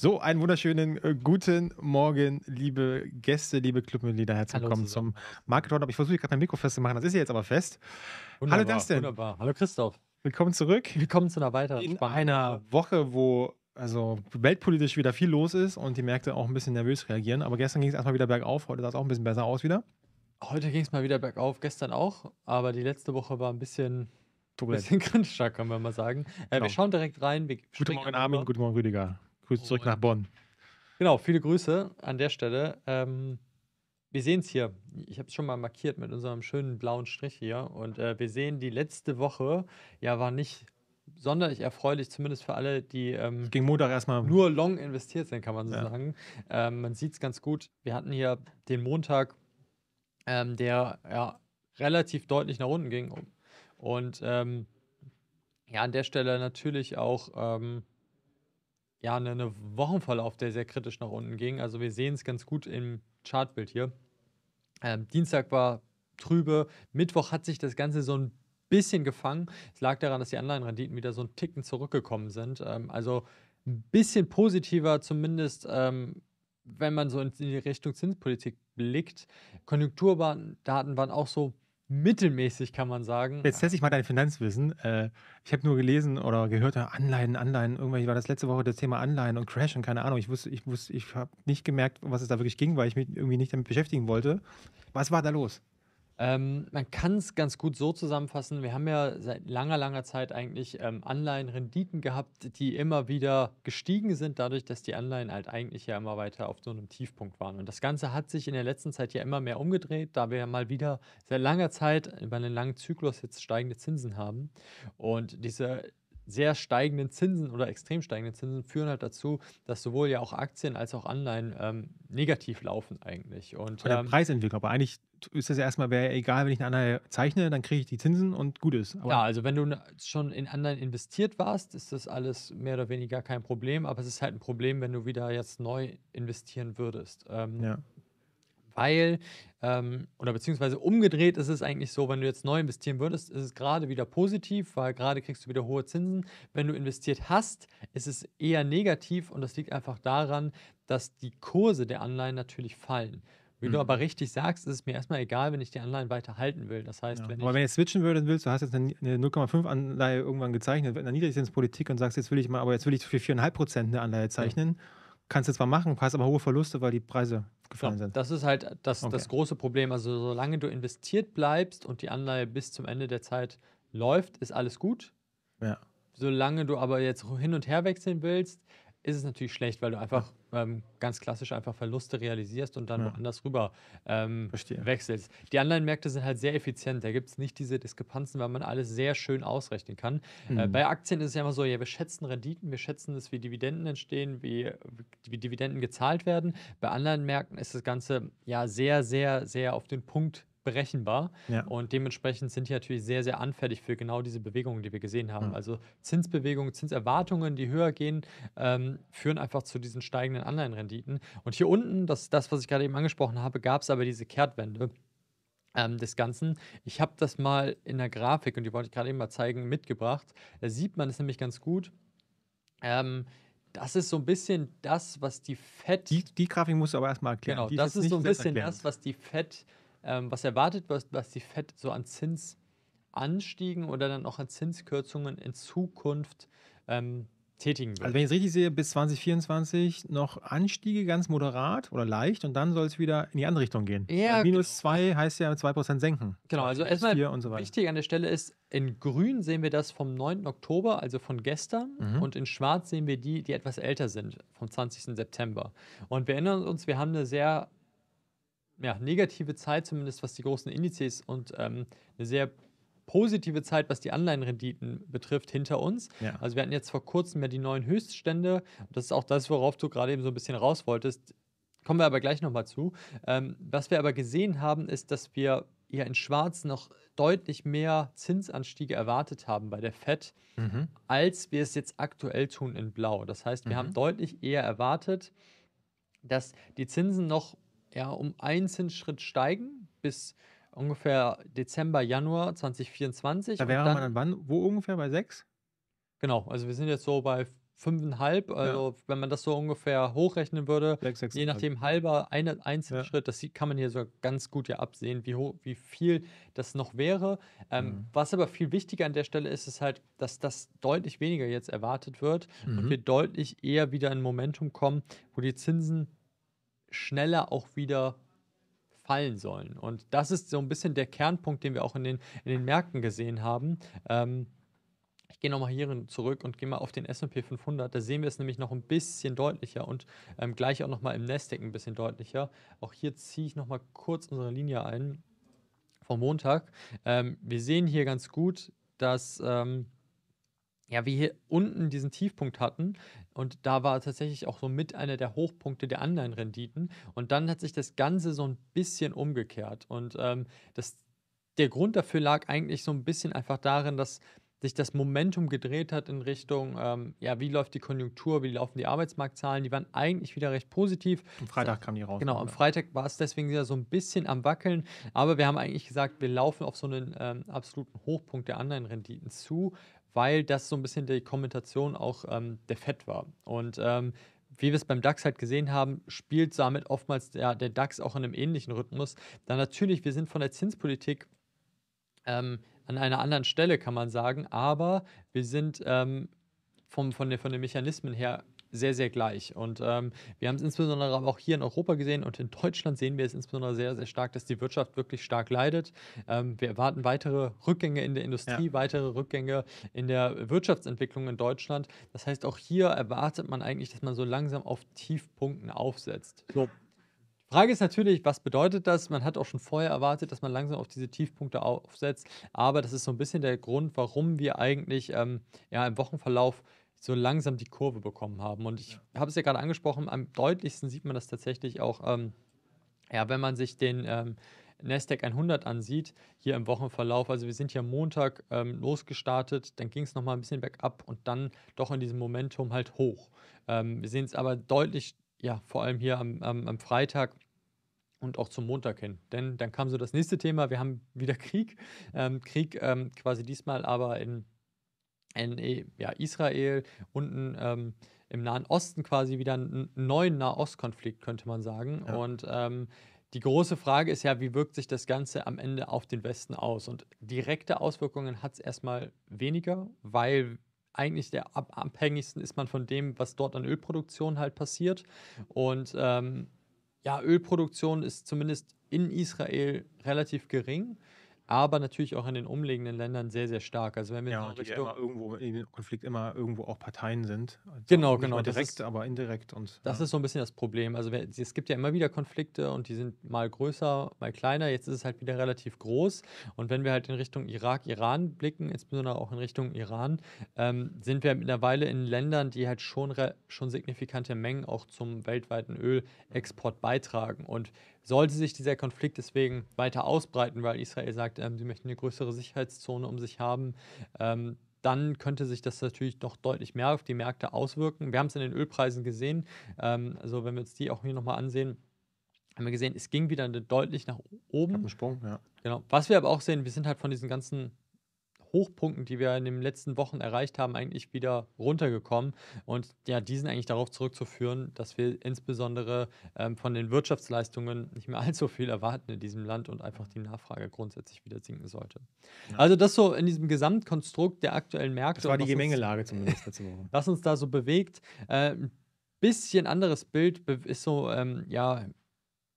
So, einen wunderschönen äh, guten Morgen, liebe Gäste, liebe Clubmitglieder. Herzlich willkommen zum Market Roundup. Ich versuche gerade mein Mikro festzumachen, das ist ja jetzt aber fest. Wunderbar, Hallo Dustin. Wunderbar. Hallo Christoph. Willkommen zurück. Willkommen zu einer weiteren In Spannende. einer Woche, wo also weltpolitisch wieder viel los ist und die Märkte auch ein bisschen nervös reagieren. Aber gestern ging es erstmal wieder bergauf, heute sah es auch ein bisschen besser aus wieder. Heute ging es mal wieder bergauf, gestern auch, aber die letzte Woche war ein bisschen, Turbulent. bisschen kritischer, können wir mal sagen. Äh, genau. Wir schauen direkt rein. guten Morgen Armin, guten Morgen Rüdiger. Grüße zurück nach Bonn. Genau, viele Grüße an der Stelle. Ähm, wir sehen es hier. Ich habe es schon mal markiert mit unserem schönen blauen Strich hier. Und äh, wir sehen, die letzte Woche ja war nicht sonderlich erfreulich, zumindest für alle, die ähm, Ging Montag erstmal. nur long investiert sind, kann man so ja. sagen. Ähm, man sieht es ganz gut. Wir hatten hier den Montag, ähm, der ja, relativ deutlich nach unten ging. Und ähm, ja, an der Stelle natürlich auch ähm, ja, eine, eine Wochenverlauf, der sehr kritisch nach unten ging. Also wir sehen es ganz gut im Chartbild hier. Ähm, Dienstag war trübe, Mittwoch hat sich das Ganze so ein bisschen gefangen. Es lag daran, dass die Anleihenrenditen wieder so ein Ticken zurückgekommen sind. Ähm, also ein bisschen positiver zumindest, ähm, wenn man so in die Richtung Zinspolitik blickt. Konjunkturdaten waren auch so mittelmäßig, kann man sagen. Jetzt teste ich mal dein Finanzwissen. Äh, ich habe nur gelesen oder gehört, Anleihen, Anleihen. Irgendwann war das letzte Woche das Thema Anleihen und Crash und keine Ahnung. Ich wusste, ich wusste, ich habe nicht gemerkt, was es da wirklich ging, weil ich mich irgendwie nicht damit beschäftigen wollte. Was war da los? Ähm, man kann es ganz gut so zusammenfassen. Wir haben ja seit langer, langer Zeit eigentlich ähm, Anleihenrenditen gehabt, die immer wieder gestiegen sind, dadurch, dass die Anleihen halt eigentlich ja immer weiter auf so einem Tiefpunkt waren. Und das Ganze hat sich in der letzten Zeit ja immer mehr umgedreht, da wir ja mal wieder seit langer Zeit über einen langen Zyklus jetzt steigende Zinsen haben. Und diese sehr steigenden Zinsen oder extrem steigenden Zinsen führen halt dazu, dass sowohl ja auch Aktien als auch Anleihen ähm, negativ laufen eigentlich. Und Von der ähm, Preisentwicklung, aber eigentlich ist das ja erstmal, egal, wenn ich eine Anleihe zeichne, dann kriege ich die Zinsen und gut ist. Aber ja, also wenn du schon in Anleihen investiert warst, ist das alles mehr oder weniger kein Problem, aber es ist halt ein Problem, wenn du wieder jetzt neu investieren würdest. Ähm, ja weil ähm, oder beziehungsweise umgedreht ist es eigentlich so, wenn du jetzt neu investieren würdest, ist es gerade wieder positiv, weil gerade kriegst du wieder hohe Zinsen. Wenn du investiert hast, ist es eher negativ und das liegt einfach daran, dass die Kurse der Anleihen natürlich fallen. Wie mhm. du aber richtig sagst, ist es mir erstmal egal, wenn ich die Anleihen weiter halten will. Das heißt, ja. wenn aber wenn ich switchen würde, willst du hast jetzt eine 0,5 Anleihe irgendwann gezeichnet, in der Niedrigzinspolitik und sagst, jetzt will ich mal, aber jetzt will ich für 4,5 Prozent eine Anleihe zeichnen. Ja. Kannst du zwar machen, hast aber hohe Verluste, weil die Preise gefallen sind. Das ist halt das, okay. das große Problem. Also solange du investiert bleibst und die Anleihe bis zum Ende der Zeit läuft, ist alles gut. Ja. Solange du aber jetzt hin und her wechseln willst, ist es natürlich schlecht, weil du einfach ähm, ganz klassisch einfach Verluste realisierst und dann ja. woanders rüber ähm, wechselst. Die anderen Märkte sind halt sehr effizient. Da gibt es nicht diese Diskrepanzen, weil man alles sehr schön ausrechnen kann. Äh, mhm. Äh, bei Aktien ist es ja immer so, ja, wir schätzen Renditen, wir schätzen es, wie Dividenden entstehen, wie, wie Dividenden gezahlt werden. Bei anderen Märkten ist das Ganze ja sehr, sehr, sehr auf den Punkt berechenbar. Ja. Und dementsprechend sind die natürlich sehr, sehr anfällig für genau diese Bewegungen, die wir gesehen haben. Mhm. Also Zinsbewegungen, Zinserwartungen, die höher gehen, ähm, führen einfach zu diesen steigenden Anleihenrenditen. Und hier unten, das das, was ich gerade eben angesprochen habe, gab es aber diese Kehrtwende ähm, des Ganzen. Ich habe das mal in der Grafik, und die wollte ich gerade eben mal zeigen, mitgebracht. Da sieht man es nämlich ganz gut. Ähm, das ist so ein bisschen das, was die FED. Die, die Grafik muss du aber erstmal erklären. Genau, die das ist, ist so ein bisschen das, was die FED ähm, was erwartet, was, was die FED so an Zinsanstiegen oder dann auch an Zinskürzungen in Zukunft ähm, tätigen wird. Also wenn ich es richtig sehe, bis 2024 noch Anstiege ganz moderat oder leicht und dann soll es wieder in die andere Richtung gehen. Ja, also Minus 2 genau. heißt ja 2% senken. Genau, also erstmal so wichtig an der Stelle ist, in grün sehen wir das vom 9. Oktober, also von gestern mhm. und in schwarz sehen wir die, die etwas älter sind, vom 20. September. Und wir erinnern uns, wir haben eine sehr ja, negative Zeit, zumindest was die großen Indizes und ähm, eine sehr positive Zeit, was die Anleihenrenditen betrifft, hinter uns. Ja. Also wir hatten jetzt vor kurzem ja die neuen Höchststände. Das ist auch das, worauf du gerade eben so ein bisschen raus wolltest. Kommen wir aber gleich nochmal zu. Ähm, was wir aber gesehen haben, ist, dass wir hier in Schwarz noch deutlich mehr Zinsanstiege erwartet haben bei der FED, mhm. als wir es jetzt aktuell tun in Blau. Das heißt, wir mhm. haben deutlich eher erwartet, dass die Zinsen noch ja, um einen Schritt steigen bis ungefähr Dezember, Januar 2024. Da wäre dann, man dann wann, wo ungefähr? Bei 6? Genau, also wir sind jetzt so bei 5,5. Also, ja. wenn man das so ungefähr hochrechnen würde, 6, 6, je nachdem halber, ein einzelner ja. Schritt, das kann man hier so ganz gut ja absehen, wie, hoch, wie viel das noch wäre. Ähm, mhm. Was aber viel wichtiger an der Stelle ist, ist halt, dass das deutlich weniger jetzt erwartet wird mhm. und wir deutlich eher wieder in Momentum kommen, wo die Zinsen schneller auch wieder fallen sollen. Und das ist so ein bisschen der Kernpunkt, den wir auch in den, in den Märkten gesehen haben. Ähm, ich gehe nochmal hier zurück und gehe mal auf den SP 500. Da sehen wir es nämlich noch ein bisschen deutlicher und ähm, gleich auch nochmal im Nasdaq ein bisschen deutlicher. Auch hier ziehe ich nochmal kurz unsere Linie ein vom Montag. Ähm, wir sehen hier ganz gut, dass ähm, ja, wir hier unten diesen Tiefpunkt hatten und da war tatsächlich auch so mit einer der Hochpunkte der Anleihenrenditen und dann hat sich das Ganze so ein bisschen umgekehrt und ähm, das, der Grund dafür lag eigentlich so ein bisschen einfach darin, dass sich das Momentum gedreht hat in Richtung, ähm, ja, wie läuft die Konjunktur, wie laufen die Arbeitsmarktzahlen, die waren eigentlich wieder recht positiv. Am Freitag kam die raus. Genau, ne? am Freitag war es deswegen wieder so ein bisschen am Wackeln, aber wir haben eigentlich gesagt, wir laufen auf so einen ähm, absoluten Hochpunkt der anderen Renditen zu weil das so ein bisschen die Kommentation auch ähm, der Fett war. Und ähm, wie wir es beim DAX halt gesehen haben, spielt damit oftmals der, der DAX auch in einem ähnlichen Rhythmus. Da natürlich, wir sind von der Zinspolitik ähm, an einer anderen Stelle, kann man sagen, aber wir sind ähm, vom, von, der, von den Mechanismen her sehr, sehr gleich. Und ähm, wir haben es insbesondere aber auch hier in Europa gesehen und in Deutschland sehen wir es insbesondere sehr, sehr stark, dass die Wirtschaft wirklich stark leidet. Ähm, wir erwarten weitere Rückgänge in der Industrie, ja. weitere Rückgänge in der Wirtschaftsentwicklung in Deutschland. Das heißt, auch hier erwartet man eigentlich, dass man so langsam auf Tiefpunkten aufsetzt. So. Frage ist natürlich, was bedeutet das? Man hat auch schon vorher erwartet, dass man langsam auf diese Tiefpunkte aufsetzt, aber das ist so ein bisschen der Grund, warum wir eigentlich ähm, ja, im Wochenverlauf so langsam die Kurve bekommen haben. Und ich habe es ja gerade angesprochen, am deutlichsten sieht man das tatsächlich auch, ähm, ja, wenn man sich den ähm, Nasdaq 100 ansieht, hier im Wochenverlauf. Also wir sind ja Montag ähm, losgestartet, dann ging es nochmal ein bisschen bergab und dann doch in diesem Momentum halt hoch. Ähm, wir sehen es aber deutlich, ja, vor allem hier am, am, am Freitag, und auch zum Montag hin. Denn dann kam so das nächste Thema, wir haben wieder Krieg. Ähm, Krieg ähm, quasi diesmal aber in in äh, ja, Israel unten ähm, im Nahen Osten quasi wieder einen neuen Nahostkonflikt, könnte man sagen. Ja. Und ähm, die große Frage ist ja, wie wirkt sich das Ganze am Ende auf den Westen aus? Und direkte Auswirkungen hat es erstmal weniger, weil eigentlich der ab abhängigsten ist man von dem, was dort an Ölproduktion halt passiert. Und ähm, ja, Ölproduktion ist zumindest in Israel relativ gering aber natürlich auch in den umliegenden Ländern sehr, sehr stark. Also wenn wir ja, die Richtung, ja immer irgendwo in Konflikt immer irgendwo auch Parteien sind. Also genau, genau. direkt, ist, aber indirekt. und Das ja. ist so ein bisschen das Problem. Also es gibt ja immer wieder Konflikte und die sind mal größer, mal kleiner. Jetzt ist es halt wieder relativ groß. Und wenn wir halt in Richtung Irak, Iran blicken, insbesondere auch in Richtung Iran, ähm, sind wir mittlerweile in Ländern, die halt schon, schon signifikante Mengen auch zum weltweiten Ölexport beitragen. Und sollte sich dieser Konflikt deswegen weiter ausbreiten, weil Israel sagt, ähm, sie möchten eine größere Sicherheitszone um sich haben, ähm, dann könnte sich das natürlich noch deutlich mehr auf die Märkte auswirken. Wir haben es in den Ölpreisen gesehen. Ähm, also wenn wir uns die auch hier nochmal ansehen, haben wir gesehen, es ging wieder deutlich nach oben. Sprung, ja. Genau. Was wir aber auch sehen, wir sind halt von diesen ganzen Hochpunkten, die wir in den letzten Wochen erreicht haben, eigentlich wieder runtergekommen. Und ja, die sind eigentlich darauf zurückzuführen, dass wir insbesondere ähm, von den Wirtschaftsleistungen nicht mehr allzu viel erwarten in diesem Land und einfach die Nachfrage grundsätzlich wieder sinken sollte. Ja. Also das so in diesem Gesamtkonstrukt der aktuellen Märkte. Das war die Gemengelage zumindest letzte Woche. Was uns da so bewegt. Äh, ein bisschen anderes Bild ist so, ähm, ja,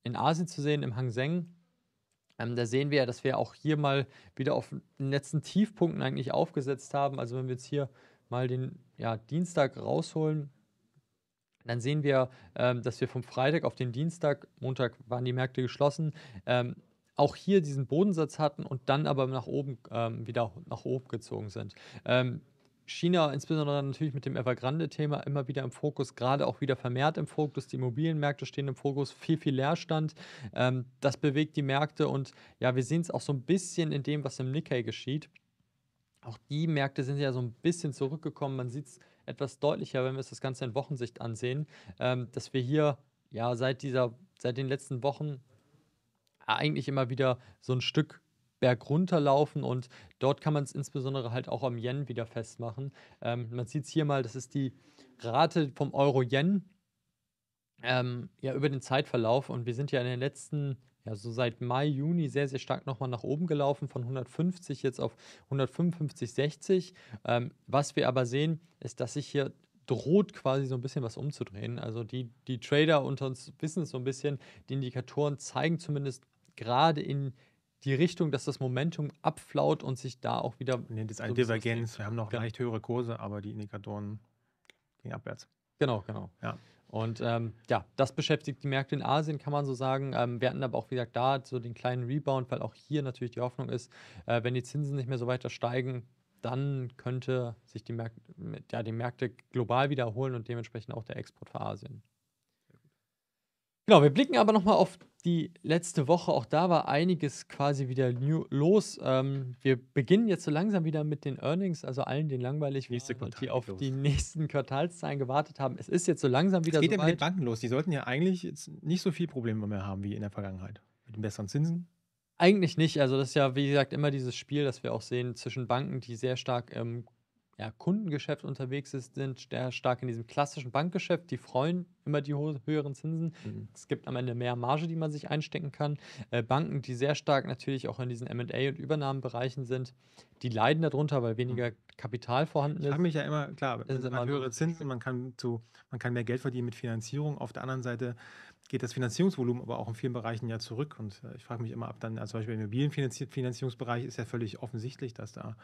in Asien zu sehen, im Hang Seng ähm, da sehen wir ja, dass wir auch hier mal wieder auf den letzten Tiefpunkten eigentlich aufgesetzt haben. Also wenn wir jetzt hier mal den ja, Dienstag rausholen, dann sehen wir, ähm, dass wir vom Freitag auf den Dienstag, Montag waren die Märkte geschlossen, ähm, auch hier diesen Bodensatz hatten und dann aber nach oben ähm, wieder nach oben gezogen sind. Ähm, China, insbesondere natürlich mit dem Evergrande-Thema, immer wieder im Fokus, gerade auch wieder vermehrt im Fokus. Die Immobilienmärkte stehen im Fokus, viel, viel Leerstand. Ähm, das bewegt die Märkte und ja, wir sehen es auch so ein bisschen in dem, was im Nikkei geschieht. Auch die Märkte sind ja so ein bisschen zurückgekommen. Man sieht es etwas deutlicher, wenn wir es das Ganze in Wochensicht ansehen, ähm, dass wir hier ja seit dieser, seit den letzten Wochen eigentlich immer wieder so ein Stück bergunter laufen und dort kann man es insbesondere halt auch am Yen wieder festmachen. Ähm, man sieht es hier mal, das ist die Rate vom Euro-Yen ähm, ja, über den Zeitverlauf und wir sind ja in den letzten ja, so seit Mai, Juni sehr, sehr stark nochmal nach oben gelaufen, von 150 jetzt auf 155, 60. Ähm, was wir aber sehen, ist, dass sich hier droht quasi so ein bisschen was umzudrehen. Also die, die Trader unter uns wissen es so ein bisschen, die Indikatoren zeigen zumindest gerade in die Richtung, dass das Momentum abflaut und sich da auch wieder. Nee, das ist eine so Divergenz. Wir haben noch genau. leicht höhere Kurse, aber die Indikatoren gehen abwärts. Genau, genau. Ja. Und ähm, ja, das beschäftigt die Märkte in Asien, kann man so sagen. Ähm, wir hatten aber auch wieder da so den kleinen Rebound, weil auch hier natürlich die Hoffnung ist, äh, wenn die Zinsen nicht mehr so weiter steigen, dann könnte sich die Märkte, ja, die Märkte global wiederholen und dementsprechend auch der Export für Asien. Genau, wir blicken aber nochmal auf die letzte Woche. Auch da war einiges quasi wieder new los. Ähm, wir beginnen jetzt so langsam wieder mit den Earnings, also allen, die langweilig Nächste waren und die auf los. die nächsten Quartalszahlen gewartet haben. Es ist jetzt so langsam wieder. so. Es geht so ja mit den Banken los. Die sollten ja eigentlich jetzt nicht so viel Probleme mehr haben wie in der Vergangenheit. Mit den besseren Zinsen. Eigentlich nicht. Also, das ist ja, wie gesagt, immer dieses Spiel, das wir auch sehen zwischen Banken, die sehr stark ähm, ja, Kundengeschäft unterwegs ist, sind sehr stark in diesem klassischen Bankgeschäft. Die freuen immer die höheren Zinsen. Mhm. Es gibt am Ende mehr Marge, die man sich einstecken kann. Äh, Banken, die sehr stark natürlich auch in diesen MA- und Übernahmenbereichen sind, die leiden darunter, weil weniger mhm. Kapital vorhanden ich ist. Ich habe mich ja immer, klar, man hat höhere Zinsen, man kann, zu, man kann mehr Geld verdienen mit Finanzierung. Auf der anderen Seite geht das Finanzierungsvolumen aber auch in vielen Bereichen ja zurück. Und äh, ich frage mich immer ab, dann also zum Beispiel im Immobilienfinanzierungsbereich ist ja völlig offensichtlich, dass da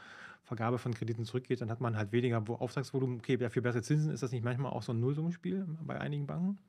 Vergabe von Krediten zurückgeht. Dann hat man halt weniger Auftragsvolumen. Okay, dafür bessere Zinsen. Ist das nicht manchmal auch so ein Nullsummenspiel bei einigen Banken?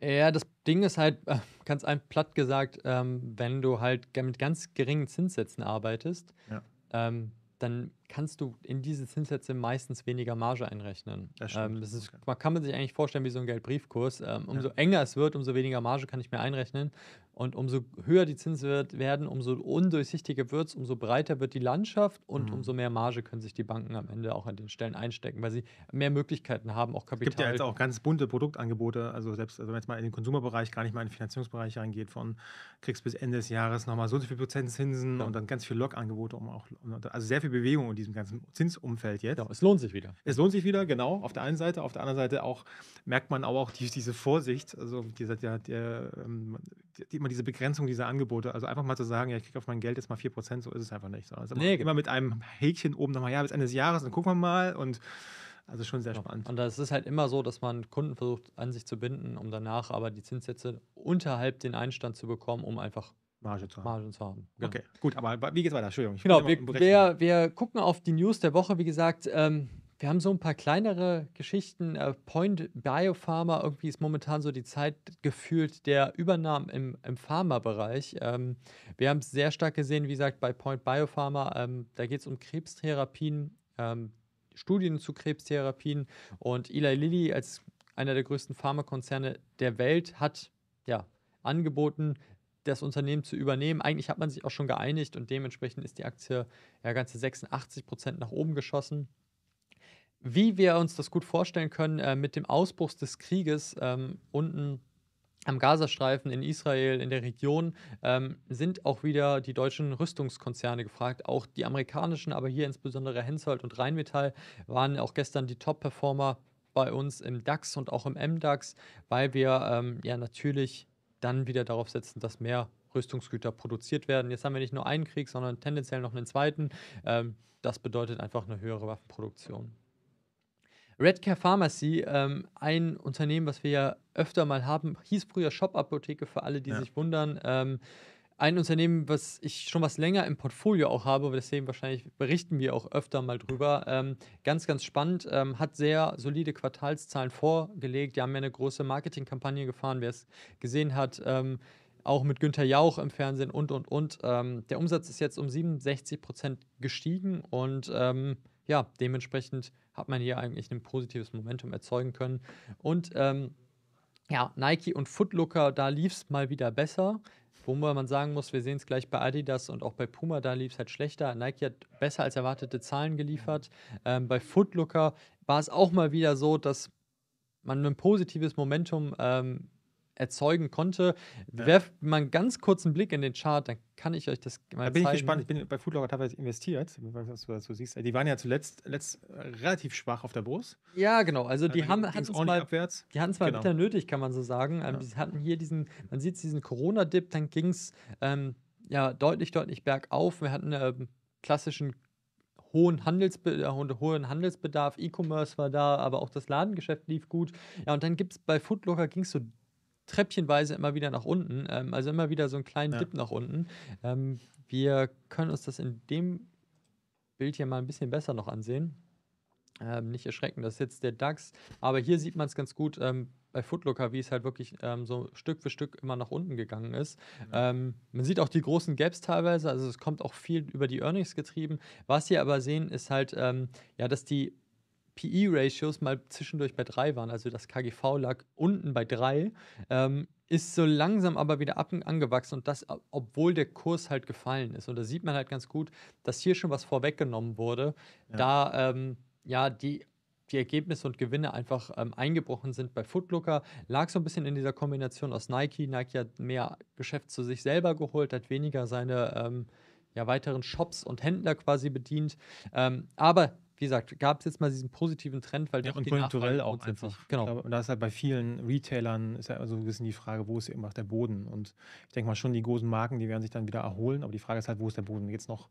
Ja, das Ding ist halt, äh, ganz platt gesagt, ähm, wenn du halt mit ganz geringen Zinssätzen arbeitest, ja. Ähm, dann kannst du in diese Zinssätze meistens weniger Marge einrechnen. Das ähm, stimmt. Ähm, das ist, man kann man sich eigentlich vorstellen wie so ein Geldbriefkurs. Ähm, umso ja. enger es wird, umso weniger Marge kann ich mir einrechnen. Und umso höher die Zinsen werden, umso undurchsichtiger wird es, umso breiter wird die Landschaft und mhm. umso mehr Marge können sich die Banken am Ende auch an den Stellen einstecken, weil sie mehr Möglichkeiten haben, auch Kapital. Es gibt ja jetzt auch ganz bunte Produktangebote, also selbst also wenn man jetzt mal in den Konsumerbereich, gar nicht mal in den Finanzierungsbereich reingeht, von kriegst bis Ende des Jahres nochmal so und so viel Prozent Zinsen ja. und dann ganz viel Lockangebote, um auch, also sehr viel Bewegung und diesem ganzen Zinsumfeld jetzt. Genau, es lohnt sich wieder. Es lohnt sich wieder, genau, auf der einen Seite. Auf der anderen Seite auch merkt man aber auch die, diese Vorsicht, also dieser, der, der, ähm, die, immer diese Begrenzung dieser Angebote. Also einfach mal zu sagen, ja, ich kriege auf mein Geld jetzt mal 4%, so ist es einfach nicht. Sondern also nee, immer, mit einem Häkchen oben nochmal, ja, bis Ende des Jahres, dann gucken wir mal und also schon sehr spannend. Und das ist halt immer so, dass man Kunden versucht, an sich zu binden, um danach aber die Zinssätze unterhalb den Einstand zu bekommen, um einfach Marge zu haben. Marge zu haben. Genau. Okay, gut, aber wie geht's weiter? Entschuldigung. Ich genau, wir, wir, wir, gucken auf die News der Woche. Wie gesagt, ähm, wir haben so ein paar kleinere Geschichten. Äh, Point Biopharma, irgendwie ist momentan so die Zeit gefühlt der Übernahmen im, im Pharma-Bereich. Ähm, wir haben es sehr stark gesehen, wie gesagt, bei Point Biopharma. Ähm, da geht es um Krebstherapien, ähm, Studien zu Krebstherapien. Und Eli Lilly als einer der größten Pharmakonzerne der Welt hat ja angeboten, das Unternehmen zu übernehmen. Eigentlich hat man sich auch schon geeinigt und dementsprechend ist die Aktie ja ganze 86 Prozent nach oben geschossen. Wie wir uns das gut vorstellen können, äh, mit dem Ausbruch des Krieges ähm, unten am Gazastreifen, in Israel, in der Region ähm, sind auch wieder die deutschen Rüstungskonzerne gefragt. Auch die amerikanischen, aber hier insbesondere Hensoldt und Rheinmetall waren auch gestern die Top-Performer bei uns im DAX und auch im MDAX, weil wir ähm, ja natürlich dann wieder darauf setzen, dass mehr Rüstungsgüter produziert werden. Jetzt haben wir nicht nur einen Krieg, sondern tendenziell noch einen zweiten. Ähm, das bedeutet einfach eine höhere Waffenproduktion. Redcare Pharmacy, ähm, ein Unternehmen, was wir ja öfter mal haben, hieß früher Shop-Apotheke für alle, die ja. sich wundern. Ähm, ein Unternehmen, was ich schon was länger im Portfolio auch habe, deswegen wahrscheinlich berichten wir auch öfter mal drüber. Ähm, ganz, ganz spannend, ähm, hat sehr solide Quartalszahlen vorgelegt. Die haben ja eine große Marketingkampagne gefahren, wer es gesehen hat. Ähm, auch mit Günter Jauch im Fernsehen und, und, und. Ähm, der Umsatz ist jetzt um 67 Prozent gestiegen und ähm, ja, dementsprechend hat man hier eigentlich ein positives Momentum erzeugen können. Und ähm, ja, Nike und Footlooker, da lief es mal wieder besser. Wobei man sagen muss, wir sehen es gleich bei Adidas und auch bei Puma, da lief es halt schlechter. Nike hat besser als erwartete Zahlen geliefert. Mhm. Ähm, bei Footlooker war es auch mal wieder so, dass man ein positives Momentum ähm, erzeugen konnte. Ja. Werft mal einen ganz kurzen Blick in den Chart, dann kann ich euch das mal zeigen. Da bin zeigen. ich gespannt. Ich bin bei Foodlogger teilweise investiert, was du dazu siehst. Die waren ja zuletzt, letzt, äh, relativ schwach auf der Brust. Ja, genau. Also, also die haben es mal, abwärts. die hatten es mal genau. bitter nötig, kann man so sagen. Ja. Die hatten hier diesen, man sieht diesen Corona-Dip, dann ging es ähm, ja deutlich, deutlich bergauf. Wir hatten einen ähm, klassischen hohen, Handelsbe äh, hohen Handelsbedarf, E-Commerce war da, aber auch das Ladengeschäft lief gut. Ja, und dann gibt es bei Foodlogger ging es so treppchenweise immer wieder nach unten, ähm, also immer wieder so einen kleinen ja. Dip nach unten. Ähm, wir können uns das in dem Bild hier mal ein bisschen besser noch ansehen. Ähm, nicht erschrecken, das ist jetzt der DAX, aber hier sieht man es ganz gut ähm, bei Footlooker, wie es halt wirklich ähm, so Stück für Stück immer nach unten gegangen ist. Ja. Ähm, man sieht auch die großen Gaps teilweise, also es kommt auch viel über die Earnings getrieben. Was Sie aber sehen, ist halt, ähm, ja, dass die PE-Ratios mal zwischendurch bei 3 waren, also das KGV lag unten bei 3, ähm, ist so langsam aber wieder ab und angewachsen und das, obwohl der Kurs halt gefallen ist. Und da sieht man halt ganz gut, dass hier schon was vorweggenommen wurde, ja. da ähm, ja die die Ergebnisse und Gewinne einfach ähm, eingebrochen sind bei Footlooker. Lag so ein bisschen in dieser Kombination aus Nike. Nike hat mehr Geschäft zu sich selber geholt, hat weniger seine ähm, ja, weiteren Shops und Händler quasi bedient. Ähm, aber wie gesagt, gab es jetzt mal diesen positiven Trend, weil ja, und kulturell auch einfach. Genau. Glaube, und da ist halt bei vielen Retailern ist ja so ein bisschen die Frage, wo ist eben auch der Boden? Und ich denke mal schon, die großen Marken, die werden sich dann wieder erholen, aber die Frage ist halt, wo ist der Boden? Jetzt noch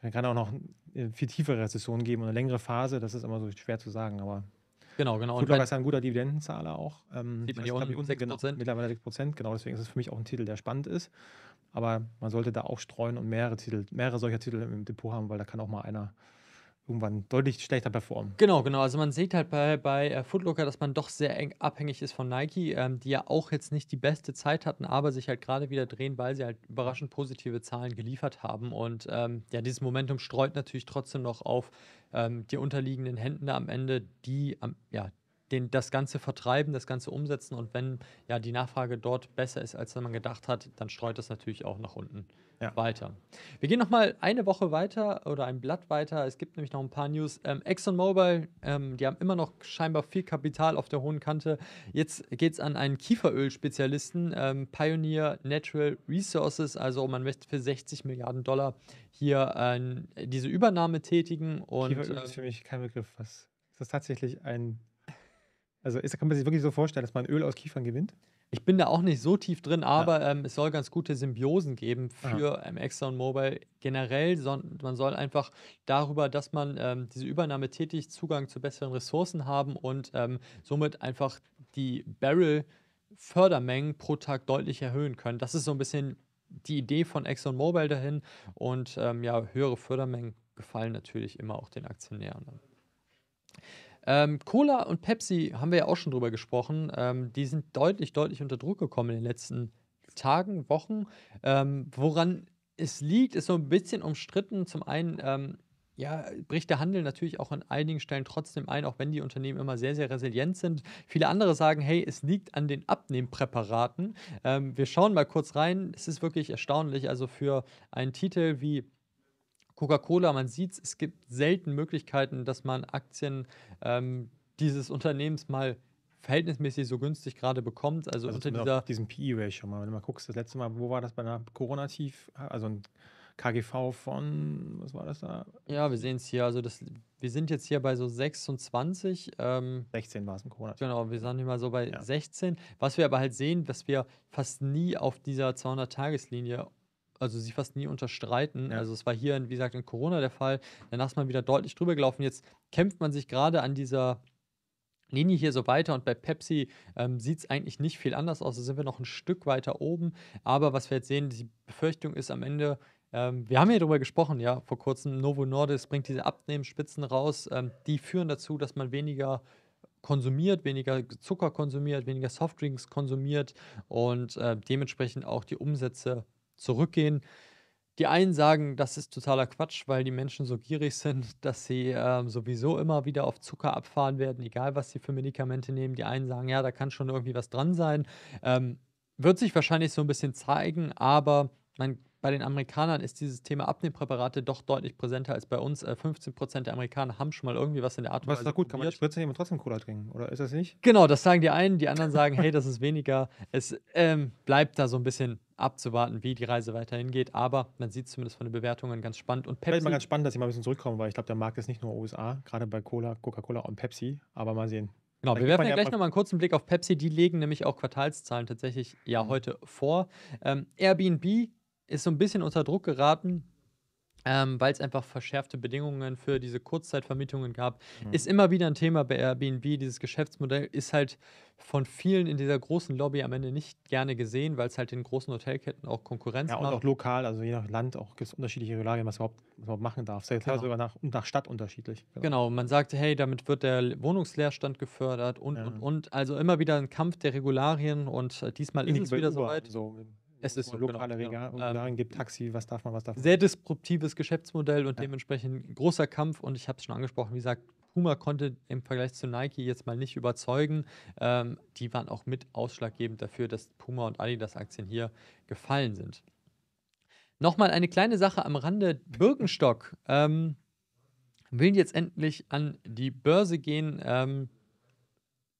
dann kann auch noch eine äh, viel tiefere Rezession geben und eine längere Phase, das ist immer so schwer zu sagen, aber. Genau, genau. Footlocker ist ja ein guter Dividendenzahler auch. Ähm, sieht man hier unten, 6%. Genau, mittlerweile 6%, genau, deswegen ist es für mich auch ein Titel, der spannend ist. Aber man sollte da auch streuen und mehrere Titel, mehrere solcher Titel im Depot haben, weil da kann auch mal einer irgendwann deutlich schlechter performen. Genau, genau. Also man sieht halt bei, bei äh, Footlooker, dass man doch sehr eng abhängig ist von Nike, ähm, die ja auch jetzt nicht die beste Zeit hatten, aber sich halt gerade wieder drehen, weil sie halt überraschend positive Zahlen geliefert haben. Und ähm, ja, dieses Momentum streut natürlich trotzdem noch auf ähm, die unterliegenden Händen am Ende, die am, ja, den, das Ganze vertreiben, das Ganze umsetzen und wenn ja die Nachfrage dort besser ist, als man gedacht hat, dann streut das natürlich auch nach unten ja. weiter. Wir gehen nochmal eine Woche weiter oder ein Blatt weiter. Es gibt nämlich noch ein paar News. Ähm, ExxonMobil, ähm, die haben immer noch scheinbar viel Kapital auf der hohen Kante. Jetzt geht es an einen Kieferöl-Spezialisten, ähm, Pioneer Natural Resources, also man möchte für 60 Milliarden Dollar hier äh, diese Übernahme tätigen. Und, Kieferöl ähm, ist für mich kein Begriff. Was ist das tatsächlich ein also ist, kann man sich wirklich so vorstellen, dass man Öl aus Kiefern gewinnt? Ich bin da auch nicht so tief drin, aber ja. ähm, es soll ganz gute Symbiosen geben für ähm, ExxonMobil generell. So, man soll einfach darüber, dass man ähm, diese Übernahme tätigt, Zugang zu besseren Ressourcen haben und ähm, somit einfach die Barrel-Fördermengen pro Tag deutlich erhöhen können. Das ist so ein bisschen die Idee von ExxonMobil dahin und ähm, ja, höhere Fördermengen gefallen natürlich immer auch den Aktionären. Ähm, Cola und Pepsi haben wir ja auch schon drüber gesprochen. Ähm, die sind deutlich, deutlich unter Druck gekommen in den letzten Tagen, Wochen. Ähm, woran es liegt, ist so ein bisschen umstritten. Zum einen ähm, ja, bricht der Handel natürlich auch an einigen Stellen trotzdem ein, auch wenn die Unternehmen immer sehr, sehr resilient sind. Viele andere sagen, hey, es liegt an den Abnehmpräparaten. Ähm, wir schauen mal kurz rein. Es ist wirklich erstaunlich. Also für einen Titel wie Coca-Cola, man sieht es, es gibt selten Möglichkeiten, dass man Aktien ähm, dieses Unternehmens mal verhältnismäßig so günstig gerade bekommt. Also, also unter dieser diesem PE-Ratio mal, wenn du mal guckst, das letzte Mal, wo war das bei einer Corona-Tief, also ein KGV von, was war das da? Ja, wir sehen es hier. Also das, wir sind jetzt hier bei so 26. Ähm, 16 war es im Corona. -Tief. Genau, wir sind hier mal so bei ja. 16. Was wir aber halt sehen, dass wir fast nie auf dieser 200-Tageslinie also sie fast nie unterstreiten. Ja. Also es war hier, wie gesagt, in Corona der Fall. Danach ist man wieder deutlich drüber gelaufen. Jetzt kämpft man sich gerade an dieser Linie hier so weiter und bei Pepsi ähm, sieht es eigentlich nicht viel anders aus. Da sind wir noch ein Stück weiter oben. Aber was wir jetzt sehen, die Befürchtung ist am Ende, ähm, wir haben ja darüber gesprochen, ja, vor kurzem, Novo Nordisk bringt diese Abnehmspitzen raus. Ähm, die führen dazu, dass man weniger konsumiert, weniger Zucker konsumiert, weniger Softdrinks konsumiert und äh, dementsprechend auch die Umsätze zurückgehen. Die einen sagen, das ist totaler Quatsch, weil die Menschen so gierig sind, dass sie ähm, sowieso immer wieder auf Zucker abfahren werden, egal was sie für Medikamente nehmen. Die einen sagen, ja, da kann schon irgendwie was dran sein. Ähm, wird sich wahrscheinlich so ein bisschen zeigen, aber man, bei den Amerikanern ist dieses Thema Abnehmpräparate doch deutlich präsenter als bei uns. Äh, 15 Prozent der Amerikaner haben schon mal irgendwie was in der Art und Weise. Was ist da gut? Kann man Spritze nehmen und trotzdem Cola trinken? Oder ist das nicht? Genau, das sagen die einen. Die anderen sagen, hey, das ist weniger. Es ähm, bleibt da so ein bisschen abzuwarten, wie die Reise weiterhin geht. Aber man sieht zumindest von den Bewertungen ganz spannend. Und Pepsi. Vielleicht mal ganz spannend, dass sie mal ein bisschen zurückkommen, weil ich glaube, der Markt ist nicht nur USA, gerade bei Cola, Coca-Cola und Pepsi. Aber mal sehen. Genau, wir werfen ja gleich nochmal einen kurzen Blick auf Pepsi. Die legen nämlich auch Quartalszahlen tatsächlich ja mhm. heute vor. Ähm, Airbnb ist so ein bisschen unter Druck geraten ähm, weil es einfach verschärfte Bedingungen für diese Kurzzeitvermietungen gab, mhm. ist immer wieder ein Thema bei Airbnb. Dieses Geschäftsmodell ist halt von vielen in dieser großen Lobby am Ende nicht gerne gesehen, weil es halt den großen Hotelketten auch Konkurrenz ja, macht. Ja, und auch lokal, also je nach Land auch gibt es unterschiedliche Regularien, was, überhaupt, was man machen darf. Selbst genau. sogar nach, nach Stadt unterschiedlich. Genau. genau. man sagt, hey, damit wird der Wohnungsleerstand gefördert und, ja. und, und. Also immer wieder ein Kampf der Regularien und äh, diesmal ist es wieder soweit. So. Es ist so, genau, lokale genau, Regal, genau. Regularien gibt, Taxi, was darf man, was darf man. Sehr disruptives Geschäftsmodell und ja. dementsprechend großer Kampf. Und ich habe es schon angesprochen, wie gesagt, Puma konnte im Vergleich zu Nike jetzt mal nicht überzeugen. Ähm, die waren auch mit ausschlaggebend dafür, dass Puma und Adidas Aktien hier gefallen sind. Nochmal eine kleine Sache am Rande. Birkenstock ähm, will jetzt endlich an die Börse gehen. Ähm,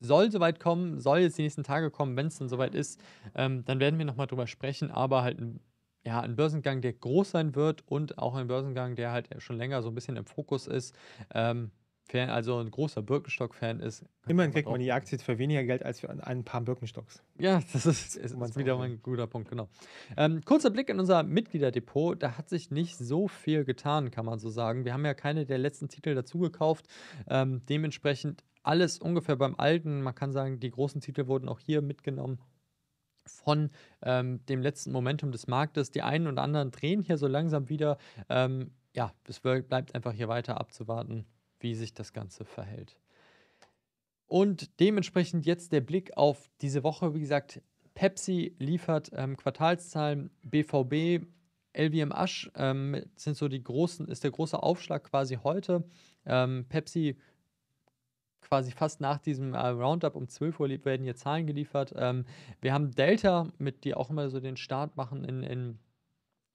soll soweit kommen, soll jetzt die nächsten Tage kommen, wenn es dann soweit ist, ähm, dann werden wir nochmal drüber sprechen, aber halt ein, ja, ein Börsengang, der groß sein wird und auch ein Börsengang, der halt schon länger so ein bisschen im Fokus ist. Ähm, Fan, also ein großer Birkenstock-Fan ist. Immerhin kriegt man die Aktie für weniger Geld als für ein paar Birkenstocks. Ja, das ist, ist, ist wieder mal ein guter Punkt, genau. Ähm, kurzer Blick in unser Mitgliederdepot. Da hat sich nicht so viel getan, kann man so sagen. Wir haben ja keine der letzten Titel dazu gekauft. Ähm, dementsprechend alles ungefähr beim Alten. Man kann sagen, die großen Titel wurden auch hier mitgenommen von ähm, dem letzten Momentum des Marktes. Die einen und anderen drehen hier so langsam wieder. Ähm, ja, es bleibt einfach hier weiter abzuwarten, wie sich das Ganze verhält. Und dementsprechend jetzt der Blick auf diese Woche. Wie gesagt, Pepsi liefert ähm, Quartalszahlen, BVB, LVM Asch ähm, sind so die großen, ist der große Aufschlag quasi heute. Ähm, Pepsi quasi fast nach diesem äh, Roundup um 12 Uhr werden hier Zahlen geliefert. Ähm, wir haben Delta, mit die auch immer so den Start machen in, in,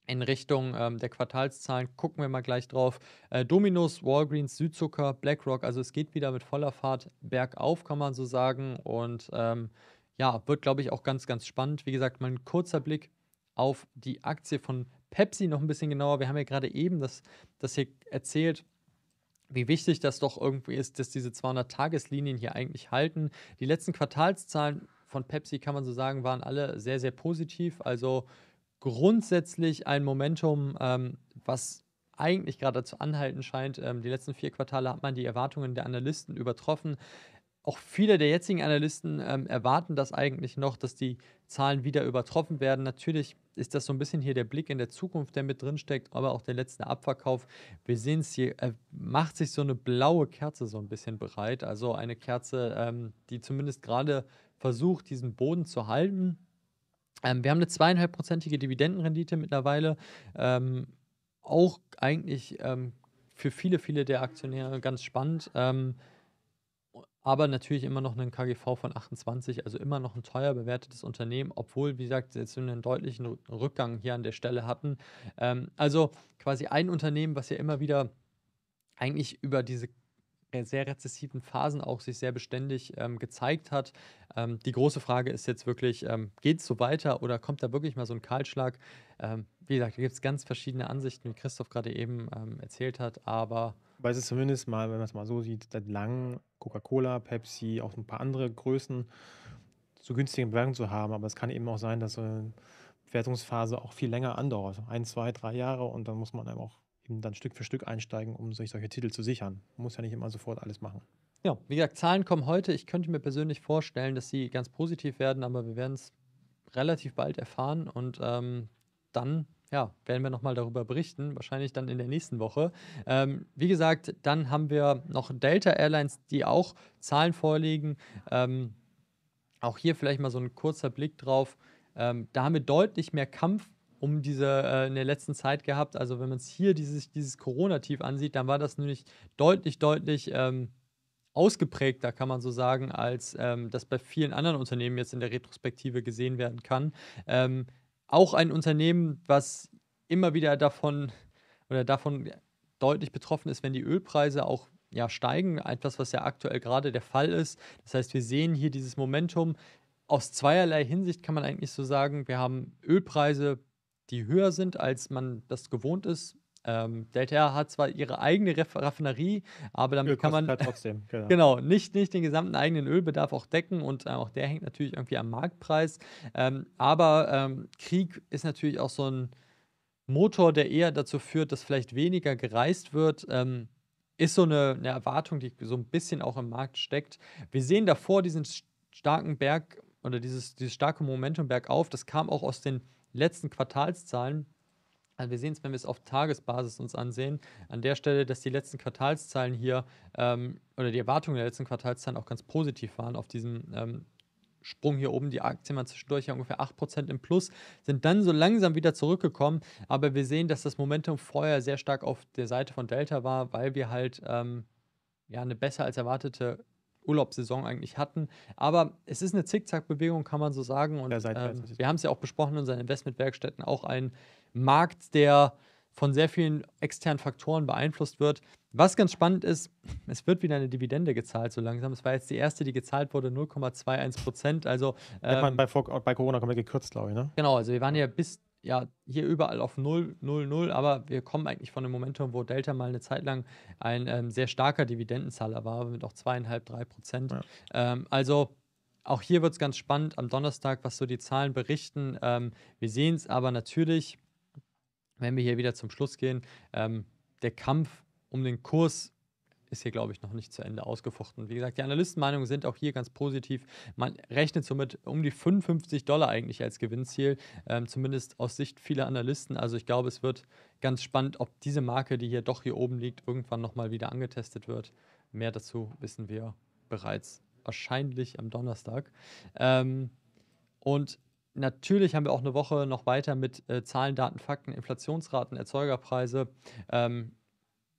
in Richtung ähm, der Quartalszahlen. Gucken wir mal gleich drauf. Äh, Dominos, Walgreens, Südzucker, BlackRock. Also es geht wieder mit voller Fahrt bergauf, kann man so sagen. Und ähm, ja, wird, glaube ich, auch ganz, ganz spannend. Wie gesagt, mal ein kurzer Blick auf die Aktie von Pepsi noch ein bisschen genauer. Wir haben ja gerade eben das, das hier erzählt wie wichtig das doch irgendwie ist, dass diese 200-Tageslinien hier eigentlich halten. Die letzten Quartalszahlen von Pepsi, kann man so sagen, waren alle sehr, sehr positiv. Also grundsätzlich ein Momentum, ähm, was eigentlich gerade zu anhalten scheint. Ähm, die letzten vier Quartale hat man die Erwartungen der Analysten übertroffen auch viele der jetzigen Analysten ähm, erwarten das eigentlich noch, dass die Zahlen wieder übertroffen werden. Natürlich ist das so ein bisschen hier der Blick in der Zukunft, der mit drinsteckt, aber auch der letzte Abverkauf. Wir sehen es hier, äh, macht sich so eine blaue Kerze so ein bisschen bereit. Also eine Kerze, ähm, die zumindest gerade versucht, diesen Boden zu halten. Ähm, wir haben eine zweieinhalbprozentige Dividendenrendite mittlerweile. Ähm, auch eigentlich ähm, für viele, viele der Aktionäre ganz spannend. Ähm, aber natürlich immer noch einen KGV von 28, also immer noch ein teuer bewertetes Unternehmen, obwohl, wie gesagt, jetzt einen deutlichen Rückgang hier an der Stelle hatten. Ähm, also quasi ein Unternehmen, was ja immer wieder eigentlich über diese sehr rezessiven Phasen auch sich sehr beständig ähm, gezeigt hat. Ähm, die große Frage ist jetzt wirklich, ähm, geht es so weiter oder kommt da wirklich mal so ein Kahlschlag? Ähm, wie gesagt, da gibt es ganz verschiedene Ansichten, wie Christoph gerade eben ähm, erzählt hat, aber weil es zumindest mal, wenn man es mal so sieht, seit langem Coca-Cola, Pepsi, auch ein paar andere Größen zu günstigen Bewertungen zu haben. Aber es kann eben auch sein, dass so eine Bewertungsphase auch viel länger andauert. Ein, zwei, drei Jahre und dann muss man eben auch eben dann Stück für Stück einsteigen, um sich solche Titel zu sichern. Man muss ja nicht immer sofort alles machen. Ja, wie gesagt, Zahlen kommen heute. Ich könnte mir persönlich vorstellen, dass sie ganz positiv werden, aber wir werden es relativ bald erfahren und ähm, dann ja, werden wir nochmal darüber berichten, wahrscheinlich dann in der nächsten Woche. Ähm, wie gesagt, dann haben wir noch Delta Airlines, die auch Zahlen vorlegen. Ähm, auch hier vielleicht mal so ein kurzer Blick drauf. Ähm, da haben wir deutlich mehr Kampf um diese äh, in der letzten Zeit gehabt. Also wenn man es hier dieses, dieses Corona-Tief ansieht, dann war das nämlich deutlich, deutlich ähm, ausgeprägter, kann man so sagen, als ähm, das bei vielen anderen Unternehmen jetzt in der Retrospektive gesehen werden kann ähm, auch ein Unternehmen, was immer wieder davon oder davon deutlich betroffen ist, wenn die Ölpreise auch ja, steigen, etwas, was ja aktuell gerade der Fall ist. Das heißt, wir sehen hier dieses Momentum. Aus zweierlei Hinsicht kann man eigentlich so sagen, wir haben Ölpreise, die höher sind, als man das gewohnt ist ähm, Delta hat zwar ihre eigene Raffinerie, aber damit kann man halt trotzdem, genau. genau, nicht, nicht den gesamten eigenen Ölbedarf auch decken und äh, auch der hängt natürlich irgendwie am Marktpreis. Ähm, aber ähm, Krieg ist natürlich auch so ein Motor, der eher dazu führt, dass vielleicht weniger gereist wird. Ähm, ist so eine, eine Erwartung, die so ein bisschen auch im Markt steckt. Wir sehen davor diesen starken Berg oder dieses, dieses starke Momentum bergauf. Das kam auch aus den letzten Quartalszahlen also wir sehen es, wenn wir es auf Tagesbasis uns ansehen, an der Stelle, dass die letzten Quartalszahlen hier ähm, oder die Erwartungen der letzten Quartalszahlen auch ganz positiv waren auf diesem ähm, Sprung hier oben. Die Aktien waren zwischendurch ja ungefähr 8% im Plus, sind dann so langsam wieder zurückgekommen. Aber wir sehen, dass das Momentum vorher sehr stark auf der Seite von Delta war, weil wir halt ähm, ja, eine besser als erwartete Urlaubssaison eigentlich hatten. Aber es ist eine Zickzackbewegung, kann man so sagen. Und ähm, wir haben es ja auch besprochen in unseren Investmentwerkstätten, auch ein Markt, der von sehr vielen externen Faktoren beeinflusst wird. Was ganz spannend ist, es wird wieder eine Dividende gezahlt so langsam. Es war jetzt die erste, die gezahlt wurde, 0,21 Prozent. Also, ähm, ich meine, bei, bei, Corona komplett gekürzt, glaube ich, ne? Genau, also wir waren ja bis ja, hier überall auf 0, 0, 0, aber wir kommen eigentlich von einem Momentum, wo Delta mal eine Zeit lang ein ähm, sehr starker Dividendenzahler war, mit auch zweieinhalb, drei Prozent. Ja. Ähm, also auch hier wird es ganz spannend am Donnerstag, was so die Zahlen berichten. Ähm, wir sehen es aber natürlich, wenn wir hier wieder zum Schluss gehen, ähm, der Kampf um den Kurs ist hier, glaube ich, noch nicht zu Ende ausgefochten. Wie gesagt, die Analystenmeinungen sind auch hier ganz positiv. Man rechnet somit um die 55 Dollar eigentlich als Gewinnziel, ähm, zumindest aus Sicht vieler Analysten. Also ich glaube, es wird ganz spannend, ob diese Marke, die hier doch hier oben liegt, irgendwann nochmal wieder angetestet wird. Mehr dazu wissen wir bereits wahrscheinlich am Donnerstag. Ähm, und Natürlich haben wir auch eine Woche noch weiter mit äh, Zahlen, Daten, Fakten, Inflationsraten, Erzeugerpreise. Ähm,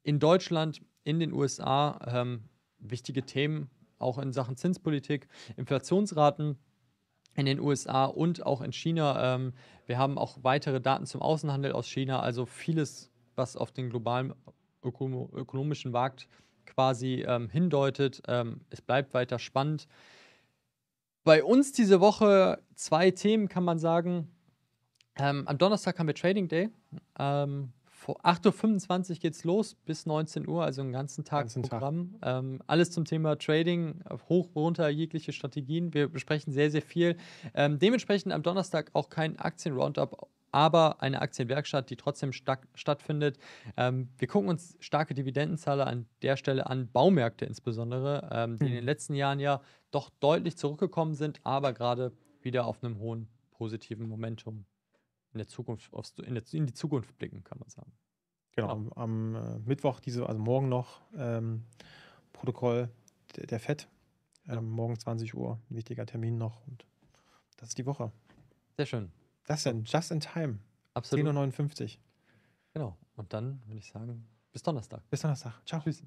in Deutschland, in den USA ähm, wichtige Themen, auch in Sachen Zinspolitik, Inflationsraten in den USA und auch in China. Ähm, wir haben auch weitere Daten zum Außenhandel aus China, also vieles, was auf den globalen ökonomischen Markt quasi ähm, hindeutet. Ähm, es bleibt weiter spannend bei uns diese Woche zwei Themen, kann man sagen. Ähm, am Donnerstag haben wir Trading Day. Ähm, vor 8.25 Uhr geht es los bis 19 Uhr, also einen ganzen Tag ganzen Programm. Tag. Ähm, alles zum Thema Trading, hoch, runter, jegliche Strategien. Wir besprechen sehr, sehr viel. Ähm, dementsprechend am Donnerstag auch kein Aktien-Roundup aber eine Aktienwerkstatt, die trotzdem stattfindet. Ähm, wir gucken uns starke Dividendenzahler an der Stelle an, Baumärkte insbesondere, ähm, die mhm. in den mhm. letzten Jahren ja doch deutlich zurückgekommen sind, aber gerade wieder auf einem hohen positiven Momentum in der Zukunft, in, der, in die Zukunft blicken, kann man sagen. Genau, genau, am, am äh, Mittwoch, diese, also morgen noch, ähm, Protokoll der, der FED. Ja. Ähm, morgen 20 Uhr, wichtiger Termin noch. Und das ist die Woche. Sehr schön. Das denn? Just in time. Absolut. 10.59 Uhr. Genau. Und dann würde ich sagen, bis Donnerstag. Bis Donnerstag. Ciao. Tschüss.